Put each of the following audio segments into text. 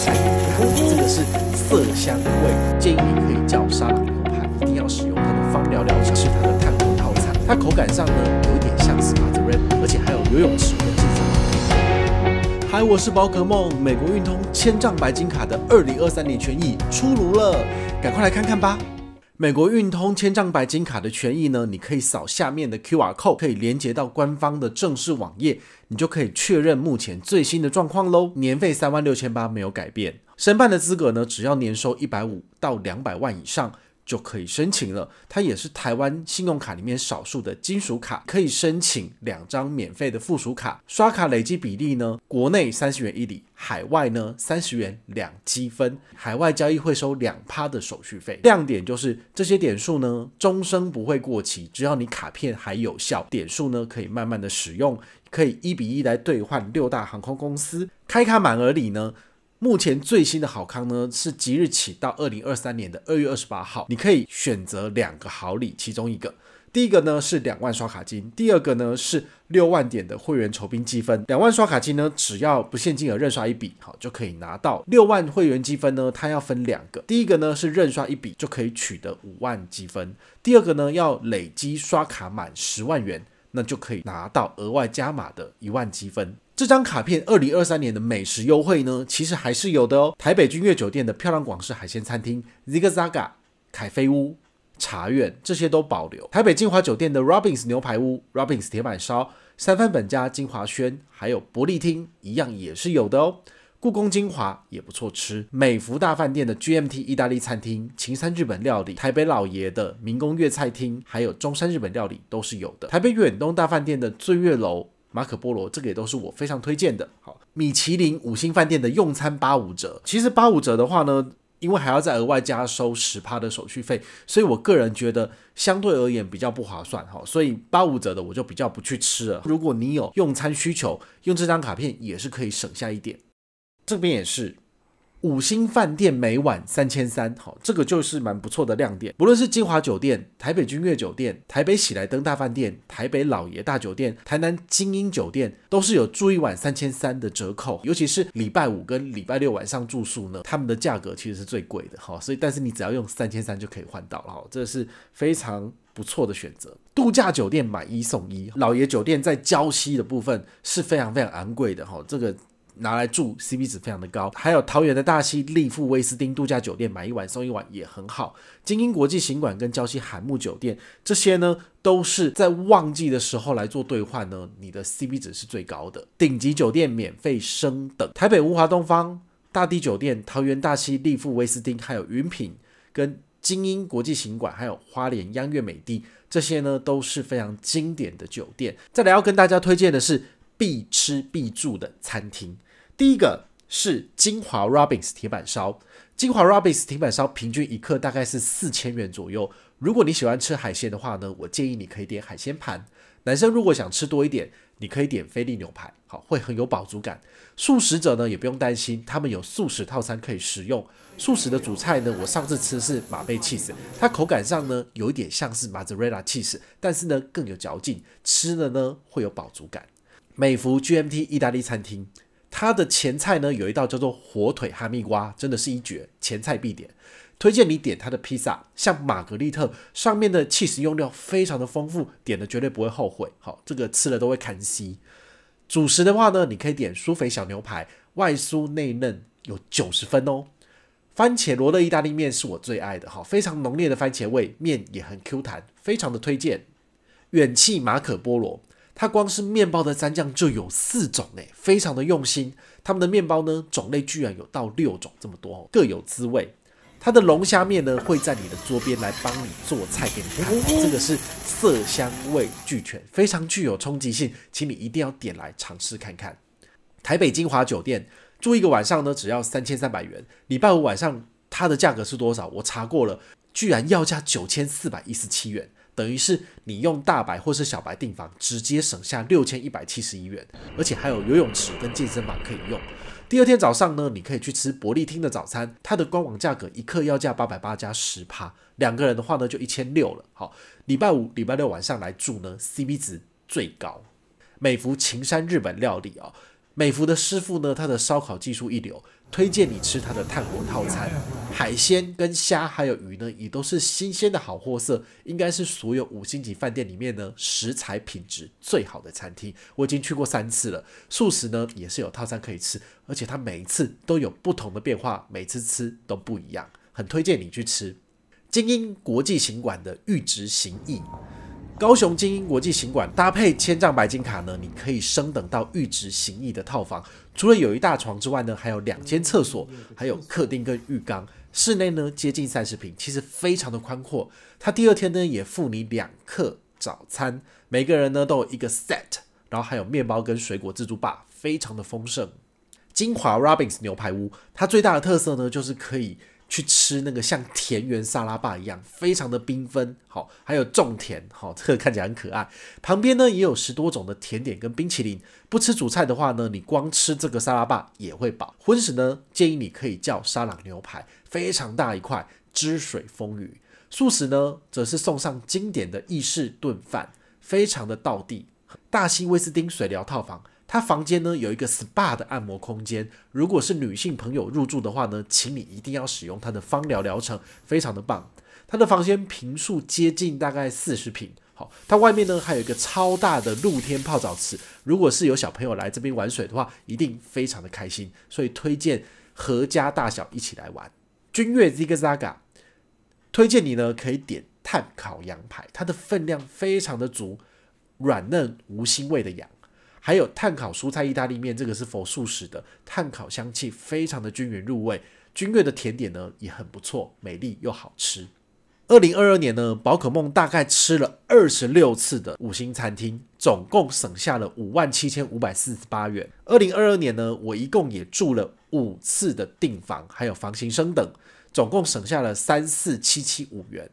菜，不过这个是色香味，建议你可以叫沙朗牛排，一定要使用它的芳疗疗程，是它的碳烤套餐。它口感上呢，有点像 s p a r t r i 而且还有游泳池和健身房。嗨，我是宝可梦，美国运通千丈白金卡的2023年权益出炉了，赶快来看看吧。美国运通千丈白金卡的权益呢？你可以扫下面的 Q R code，可以连接到官方的正式网页，你就可以确认目前最新的状况喽。年费三万六千八没有改变，申办的资格呢？只要年收一百五到两百万以上。就可以申请了。它也是台湾信用卡里面少数的金属卡，可以申请两张免费的附属卡。刷卡累积比例呢，国内三十元一里，海外呢三十元两积分。海外交易会收两趴的手续费。亮点就是这些点数呢，终生不会过期，只要你卡片还有效，点数呢可以慢慢的使用，可以一比一来兑换六大航空公司。开卡满额礼呢？目前最新的好康呢，是即日起到二零二三年的二月二十八号，你可以选择两个好礼，其中一个，第一个呢是两万刷卡金，第二个呢是六万点的会员酬宾积分。两万刷卡金呢，只要不限金额认刷一笔，好就可以拿到。六万会员积分呢，它要分两个，第一个呢是认刷一笔就可以取得五万积分，第二个呢要累积刷卡满十万元，那就可以拿到额外加码的一万积分。这张卡片二零二三年的美食优惠呢，其实还是有的哦。台北君悦酒店的漂亮广式海鲜餐厅 Zigzag、a 凯菲屋、茶苑这些都保留。台北金华酒店的 Robins 牛排屋、Robins 铁板烧、三番本家金华轩，还有伯利厅一样也是有的哦。故宫精华也不错吃。美福大饭店的 GMT 意大利餐厅、秦山日本料理、台北老爷的民工粤菜厅，还有中山日本料理都是有的。台北远东大饭店的醉月楼。马可波罗，这个也都是我非常推荐的。好，米其林五星饭店的用餐八五折。其实八五折的话呢，因为还要再额外加收十帕的手续费，所以我个人觉得相对而言比较不划算哈。所以八五折的我就比较不去吃了。如果你有用餐需求，用这张卡片也是可以省下一点。这边也是。五星饭店每晚三千三，好，这个就是蛮不错的亮点。不论是金华酒店、台北君悦酒店、台北喜来登大饭店、台北老爷大酒店、台南精英酒店，都是有住一晚三千三的折扣。尤其是礼拜五跟礼拜六晚上住宿呢，他们的价格其实是最贵的，哈。所以，但是你只要用三千三就可以换到了，这是非常不错的选择。度假酒店买一送一，老爷酒店在郊西的部分是非常非常昂贵的，哈，这个。拿来住，CP 值非常的高。还有桃园的大溪利富威斯汀度假酒店，买一晚送一晚也很好。精英国际行馆跟娇西韩木酒店，这些呢都是在旺季的时候来做兑换呢，你的 CP 值是最高的。顶级酒店免费升等，台北无华东方大地酒店、桃园大溪利富威斯汀，还有云品跟精英国际行馆，还有花莲央悦美地，这些呢都是非常经典的酒店。再来要跟大家推荐的是必吃必住的餐厅。第一个是金华 Robbins 铁板烧，金华 Robbins 铁板烧平均一克大概是四千元左右。如果你喜欢吃海鲜的话呢，我建议你可以点海鲜盘。男生如果想吃多一点，你可以点菲力牛排，好会很有饱足感。素食者呢也不用担心，他们有素食套餐可以食用。素食的主菜呢，我上次吃是马贝 cheese，它口感上呢有一点像是 mozzarella cheese，但是呢更有嚼劲，吃了呢会有饱足感。美孚 GMT 意大利餐厅。它的前菜呢，有一道叫做火腿哈密瓜，真的是一绝，前菜必点。推荐你点它的披萨，像玛格丽特，上面的 cheese 用料非常的丰富，点的绝对不会后悔。好，这个吃了都会看戏。主食的话呢，你可以点酥肥小牛排，外酥内嫩，有九十分哦。番茄罗勒意大利面是我最爱的，哈，非常浓烈的番茄味，面也很 Q 弹，非常的推荐。远气马可波罗。它光是面包的蘸酱就有四种诶，非常的用心。他们的面包呢种类居然有到六种，这么多，各有滋味。它的龙虾面呢会在你的桌边来帮你做菜给你看，这个是色香味俱全，非常具有冲击性，请你一定要点来尝试看看。台北精华酒店住一个晚上呢，只要三千三百元。礼拜五晚上它的价格是多少？我查过了，居然要价九千四百一十七元。等于是你用大白或是小白订房，直接省下六千一百七十一元，而且还有游泳池跟健身房可以用。第二天早上呢，你可以去吃伯利厅的早餐，它的官网价格一克要价八百八加十趴，两个人的话呢就一千六了。好，礼拜五、礼拜六晚上来住呢，CP 值最高。美孚秦山日本料理哦，美孚的师傅呢，他的烧烤技术一流。推荐你吃它的炭火套餐，海鲜跟虾还有鱼呢，也都是新鲜的好货色，应该是所有五星级饭店里面呢食材品质最好的餐厅。我已经去过三次了，素食呢也是有套餐可以吃，而且它每一次都有不同的变化，每次吃都不一样，很推荐你去吃。精英国际行馆的预职行意。高雄精英国际行馆搭配千丈白金卡呢，你可以升等到预值行意的套房。除了有一大床之外呢，还有两间厕所，还有客厅跟浴缸。室内呢接近三十平，其实非常的宽阔。它第二天呢也付你两客早餐，每个人呢都有一个 set，然后还有面包跟水果自助吧，非常的丰盛。金华 Robins 牛排屋，它最大的特色呢就是可以。去吃那个像田园沙拉吧一样，非常的缤纷。好，还有种田，好，这个看起来很可爱。旁边呢也有十多种的甜点跟冰淇淋。不吃主菜的话呢，你光吃这个沙拉吧也会饱。荤食呢建议你可以叫沙朗牛排，非常大一块，汁水丰腴。素食呢则是送上经典的意式炖饭，非常的道地。大西威斯汀水疗套房。他房间呢有一个 SPA 的按摩空间，如果是女性朋友入住的话呢，请你一定要使用它的芳疗疗程，非常的棒。他的房间平数接近大概四十平，好，它外面呢还有一个超大的露天泡澡池，如果是有小朋友来这边玩水的话，一定非常的开心，所以推荐合家大小一起来玩。君悦 Zigzag，推荐你呢可以点碳烤羊排，它的分量非常的足，软嫩无腥味的羊。还有碳烤蔬菜意大利面，这个是否素食的，碳烤香气非常的均匀入味。君悦的甜点呢也很不错，美丽又好吃。二零二二年呢，宝可梦大概吃了二十六次的五星餐厅，总共省下了五万七千五百四十八元。二零二二年呢，我一共也住了五次的订房，还有房型升等，总共省下了三四七七五元。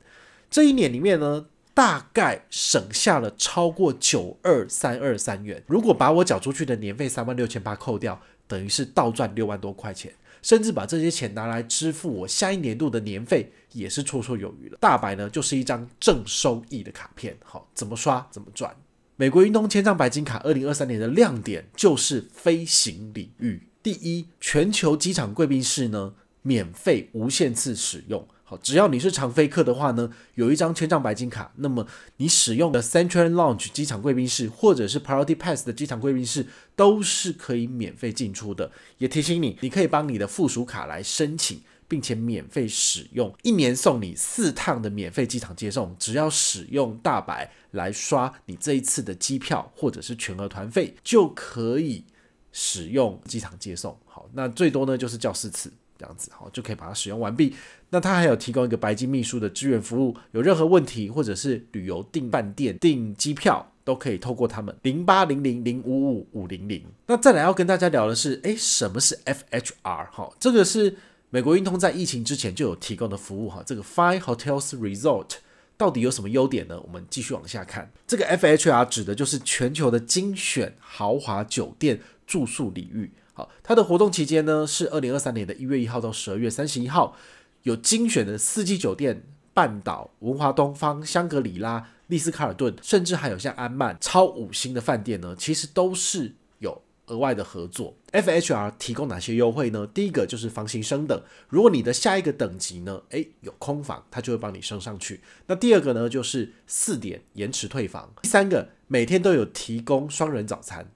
这一年里面呢。大概省下了超过九二三二三元，如果把我缴出去的年费三万六千八扣掉，等于是倒赚六万多块钱，甚至把这些钱拿来支付我下一年度的年费也是绰绰有余了。大白呢，就是一张正收益的卡片，好，怎么刷怎么赚。美国运通千账白金卡二零二三年的亮点就是飞行领域。第一，全球机场贵宾室呢免费无限次使用。只要你是常飞客的话呢，有一张千账白金卡，那么你使用的 c e n t r a l Lounge 机场贵宾室，或者是 Priority Pass 的机场贵宾室，都是可以免费进出的。也提醒你，你可以帮你的附属卡来申请，并且免费使用，一年送你四趟的免费机场接送。只要使用大白来刷你这一次的机票，或者是全额团费，就可以使用机场接送。好，那最多呢就是叫四次。这样子哈，就可以把它使用完毕。那它还有提供一个白金秘书的支援服务，有任何问题或者是旅游订饭店、订机票，都可以透过他们零八零零零五五五零零。那再来要跟大家聊的是，诶，什么是 FHR？哈，这个是美国运通在疫情之前就有提供的服务哈。这个 Fine Hotels Resort 到底有什么优点呢？我们继续往下看。这个 FHR 指的就是全球的精选豪华酒店住宿领域。好，它的活动期间呢是二零二三年的一月一号到十二月三十一号，有精选的四季酒店、半岛、文华东方、香格里拉、丽思卡尔顿，甚至还有像安曼超五星的饭店呢，其实都是有额外的合作。FHR 提供哪些优惠呢？第一个就是房型升等，如果你的下一个等级呢，诶有空房，它就会帮你升上去。那第二个呢就是四点延迟退房，第三个每天都有提供双人早餐。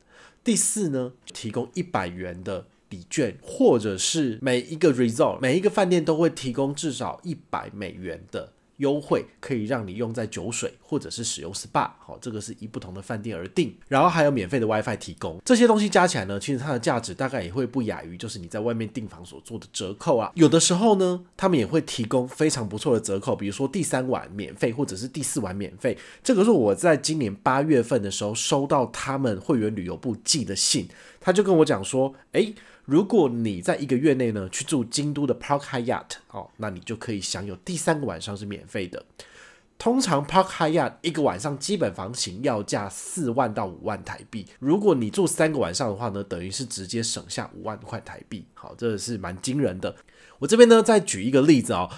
第四呢，提供一百元的抵券，或者是每一个 resort，每一个饭店都会提供至少一百美元的。优惠可以让你用在酒水或者是使用 SPA，好，这个是以不同的饭店而定。然后还有免费的 WiFi 提供，这些东西加起来呢，其实它的价值大概也会不亚于就是你在外面订房所做的折扣啊。有的时候呢，他们也会提供非常不错的折扣，比如说第三晚免费或者是第四晚免费。这个是我在今年八月份的时候收到他们会员旅游部寄的信，他就跟我讲说，诶。如果你在一个月内呢去住京都的 Park Hyatt 哦，那你就可以享有第三个晚上是免费的。通常 Park Hyatt 一个晚上基本房型要价四万到五万台币，如果你住三个晚上的话呢，等于是直接省下五万块台币。好，这是蛮惊人的。我这边呢再举一个例子啊。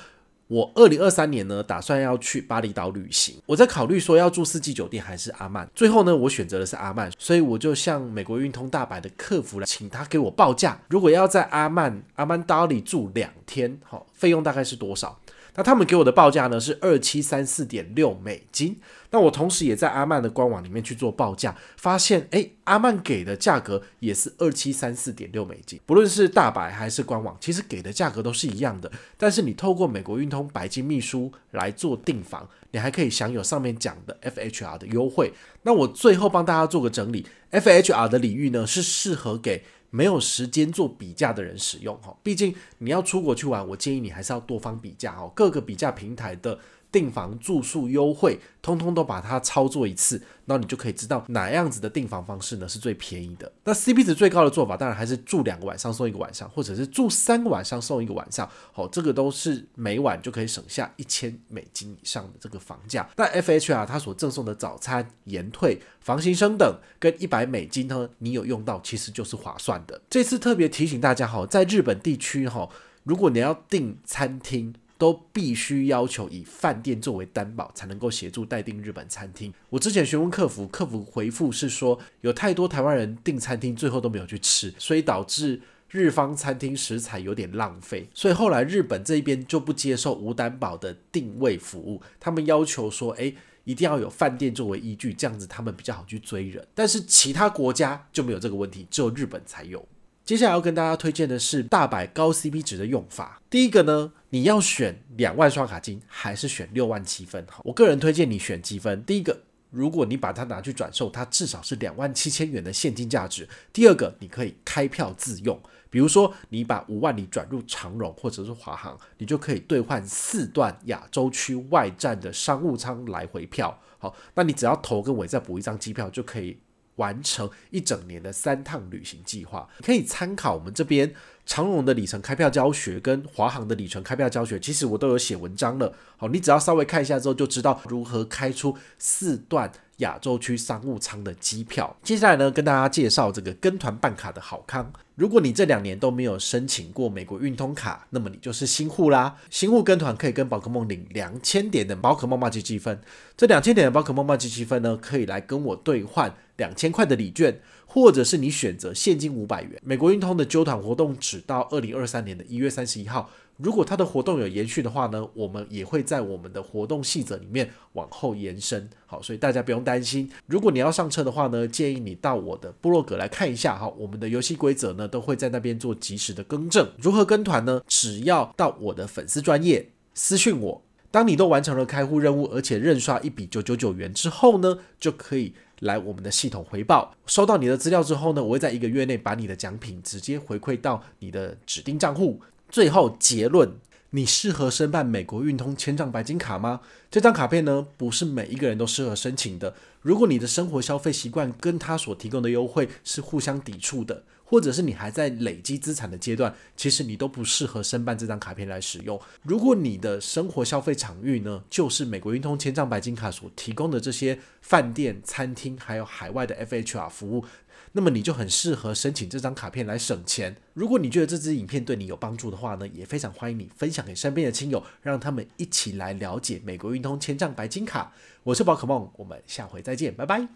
我二零二三年呢，打算要去巴厘岛旅行。我在考虑说要住四季酒店还是阿曼。最后呢，我选择的是阿曼。所以我就向美国运通大白的客服来，请他给我报价。如果要在阿曼阿曼岛里住两天，好，费用大概是多少？那他们给我的报价呢是二七三四点六美金。那我同时也在阿曼的官网里面去做报价，发现，诶，阿曼给的价格也是二七三四点六美金。不论是大白还是官网，其实给的价格都是一样的。但是你透过美国运通白金秘书来做订房，你还可以享有上面讲的 FHR 的优惠。那我最后帮大家做个整理，FHR 的礼遇呢是适合给。没有时间做比价的人使用哈，毕竟你要出国去玩，我建议你还是要多方比价哦，各个比价平台的。订房住宿优惠，通通都把它操作一次，那你就可以知道哪样子的订房方式呢是最便宜的。那 CP 值最高的做法，当然还是住两个晚上送一个晚上，或者是住三个晚上送一个晚上。好，这个都是每晚就可以省下一千美金以上的这个房价。那 FHR 它所赠送的早餐、延退、房型升等，跟一百美金呢，你有用到，其实就是划算的。这次特别提醒大家哈，在日本地区哈，如果你要订餐厅。都必须要求以饭店作为担保，才能够协助待定日本餐厅。我之前询问客服，客服回复是说，有太多台湾人订餐厅，最后都没有去吃，所以导致日方餐厅食材有点浪费。所以后来日本这边就不接受无担保的定位服务，他们要求说，哎，一定要有饭店作为依据，这样子他们比较好去追人。但是其他国家就没有这个问题，只有日本才有。接下来要跟大家推荐的是大白高 CP 值的用法。第一个呢，你要选两万刷卡金还是选六万积分？我个人推荐你选积分。第一个，如果你把它拿去转售，它至少是两万七千元的现金价值。第二个，你可以开票自用，比如说你把五万里转入长荣或者是华航，你就可以兑换四段亚洲区外站的商务舱来回票。好，那你只要头跟尾再补一张机票就可以。完成一整年的三趟旅行计划，可以参考我们这边。长荣的里程开票教学跟华航的里程开票教学，其实我都有写文章了。好，你只要稍微看一下之后，就知道如何开出四段亚洲区商务舱的机票。接下来呢，跟大家介绍这个跟团办卡的好康。如果你这两年都没有申请过美国运通卡，那么你就是新户啦。新户跟团可以跟宝可梦领两千点的宝可梦漫吉积分。这两千点的宝可梦漫吉积分呢，可以来跟我兑换两千块的礼券，或者是你选择现金五百元。美国运通的纠团活动只到二零二三年的一月三十一号，如果它的活动有延续的话呢，我们也会在我们的活动细则里面往后延伸。好，所以大家不用担心。如果你要上车的话呢，建议你到我的部落格来看一下。哈，我们的游戏规则呢，都会在那边做及时的更正。如何跟团呢？只要到我的粉丝专业私信我。当你都完成了开户任务，而且认刷一笔九九九元之后呢，就可以。来，我们的系统回报收到你的资料之后呢，我会在一个月内把你的奖品直接回馈到你的指定账户。最后结论，你适合申办美国运通千账白金卡吗？这张卡片呢，不是每一个人都适合申请的。如果你的生活消费习惯跟他所提供的优惠是互相抵触的。或者是你还在累积资产的阶段，其实你都不适合申办这张卡片来使用。如果你的生活消费场域呢，就是美国运通千账白金卡所提供的这些饭店、餐厅，还有海外的 FHR 服务，那么你就很适合申请这张卡片来省钱。如果你觉得这支影片对你有帮助的话呢，也非常欢迎你分享给身边的亲友，让他们一起来了解美国运通千账白金卡。我是宝可梦，我们下回再见，拜拜。